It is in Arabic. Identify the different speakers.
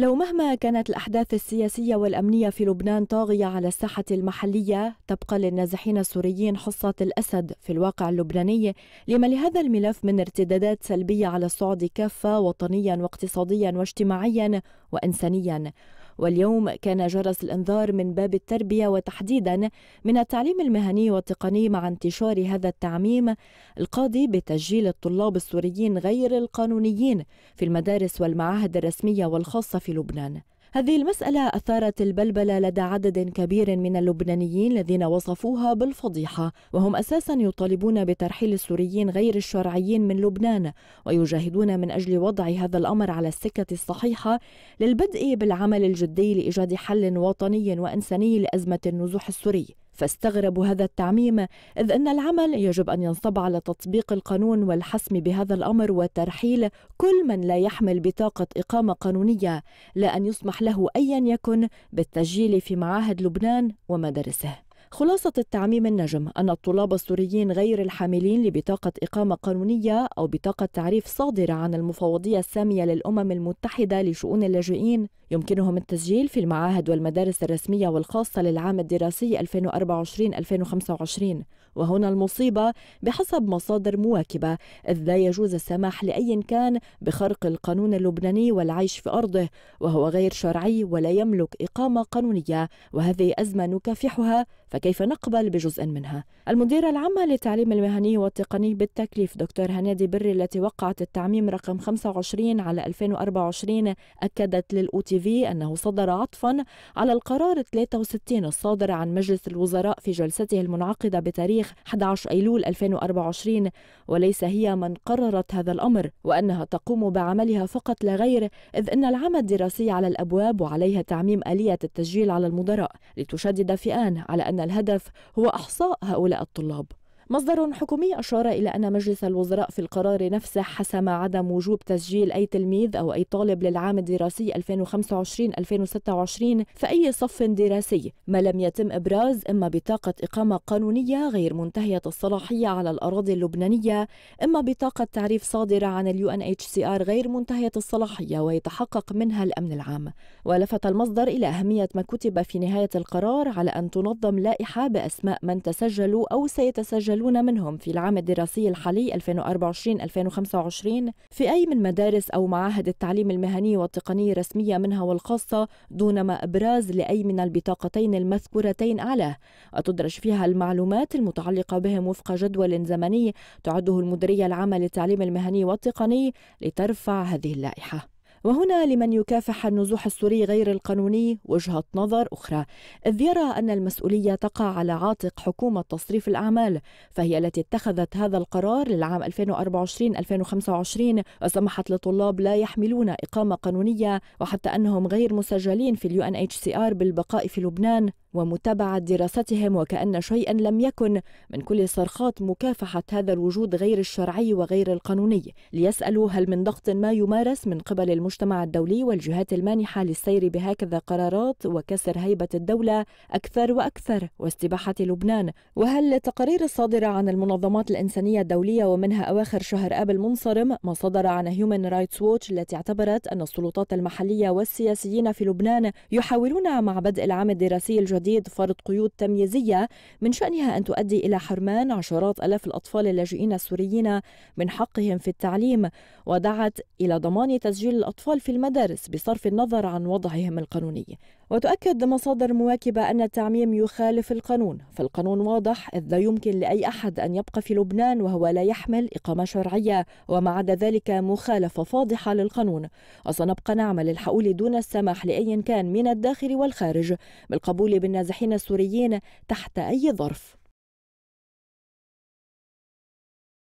Speaker 1: لو مهما كانت الأحداث السياسية والأمنية في لبنان طاغية على الساحة المحلية تبقى للنازحين السوريين حصة الأسد في الواقع اللبناني لما لهذا الملف من ارتدادات سلبية على الصعد كافة وطنيا واقتصاديا واجتماعيا وإنسانيا واليوم كان جرس الانذار من باب التربية وتحديدا من التعليم المهني والتقني مع انتشار هذا التعميم القاضي بتسجيل الطلاب السوريين غير القانونيين في المدارس والمعاهد الرسمية والخاصة في لبنان هذه المسألة أثارت البلبلة لدى عدد كبير من اللبنانيين الذين وصفوها بالفضيحة وهم أساسا يطالبون بترحيل السوريين غير الشرعيين من لبنان ويجاهدون من أجل وضع هذا الأمر على السكة الصحيحة للبدء بالعمل الجدي لإيجاد حل وطني وإنساني لأزمة النزوح السوري فاستغربوا هذا التعميم إذ أن العمل يجب أن ينصب على تطبيق القانون والحسم بهذا الأمر وترحيل كل من لا يحمل بطاقة إقامة قانونية لا أن يسمح له أيا يكن بالتسجيل في معاهد لبنان ومدارسه خلاصة التعميم النجم أن الطلاب السوريين غير الحاملين لبطاقة إقامة قانونية أو بطاقة تعريف صادرة عن المفوضية السامية للأمم المتحدة لشؤون اللاجئين يمكنهم التسجيل في المعاهد والمدارس الرسمية والخاصة للعام الدراسي 2024-2025 وهنا المصيبة بحسب مصادر مواكبة إذ لا يجوز السماح لأي كان بخرق القانون اللبناني والعيش في أرضه وهو غير شرعي ولا يملك إقامة قانونية وهذه أزمة نكافحها فكيف نقبل بجزء منها المديرة العامة للتعليم المهني والتقني بالتكليف دكتور هنادي بري التي وقعت التعميم رقم 25 على 2024 أكدت للأوتي في أنه صدر عطفا على القرار 63 الصادر عن مجلس الوزراء في جلسته المنعقدة بتاريخ 11 أيلول 2024 وليس هي من قررت هذا الأمر وأنها تقوم بعملها فقط لا غير إذ أن العمل الدراسي على الأبواب وعليها تعميم آلية التسجيل على المدراء لتشدد فئان على أن الهدف هو إحصاء هؤلاء الطلاب مصدر حكومي أشار إلى أن مجلس الوزراء في القرار نفسه حسم عدم وجوب تسجيل أي تلميذ أو أي طالب للعام الدراسي 2025-2026 في أي صف دراسي ما لم يتم إبراز إما بطاقة إقامة قانونية غير منتهية الصلاحية على الأراضي اللبنانية إما بطاقة تعريف صادرة عن اليو ان اتش سي ار غير منتهية الصلاحية ويتحقق منها الأمن العام ولفت المصدر إلى أهمية ما كتب في نهاية القرار على أن تنظم لائحة بأسماء من تسجلوا أو سيتسجل يتخلون منهم في العام الدراسي الحالي 2024-2025 في أي من مدارس أو معاهد التعليم المهني والتقني الرسمية منها والخاصة دونما إبراز لأي من البطاقتين المذكورتين أعلاه وتدرج فيها المعلومات المتعلقة بهم وفق جدول زمني تعده المديرية العامة للتعليم المهني والتقني لترفع هذه اللائحة وهنا لمن يكافح النزوح السوري غير القانوني وجهة نظر أخرى إذ يرى أن المسؤولية تقع على عاتق حكومة تصريف الأعمال فهي التي اتخذت هذا القرار للعام 2024-2025 وسمحت لطلاب لا يحملون إقامة قانونية وحتى أنهم غير مسجلين في اليو ار بالبقاء في لبنان ومتابعة دراستهم وكأن شيئا لم يكن من كل صرخات مكافحة هذا الوجود غير الشرعي وغير القانوني ليسألوا هل من ضغط ما يمارس من قبل المجتمع الدولي والجهات المانحة للسير بهكذا قرارات وكسر هيبة الدولة أكثر وأكثر واستباحة لبنان وهل التقارير الصادرة عن المنظمات الإنسانية الدولية ومنها أواخر شهر آب المنصرم ما صدر عن هيومن رايتس ووتش التي اعتبرت أن السلطات المحلية والسياسيين في لبنان يحاولون مع بدء العام الدراسي الجديد جديد فرض قيود تمييزية من شأنها أن تؤدي إلى حرمان عشرات ألاف الأطفال اللاجئين السوريين من حقهم في التعليم ودعت إلى ضمان تسجيل الأطفال في المدارس بصرف النظر عن وضعهم القانوني وتؤكد مصادر مواكبة أن التعميم يخالف القانون فالقانون واضح إذ لا يمكن لأي أحد أن يبقى في لبنان وهو لا يحمل إقامة شرعية وما عدا ذلك مخالفة فاضحة للقانون وسنبقى نعمل الحقول دون السماح لأي كان من الداخل والخارج بالقبول بالنازحين السوريين تحت أي ظرف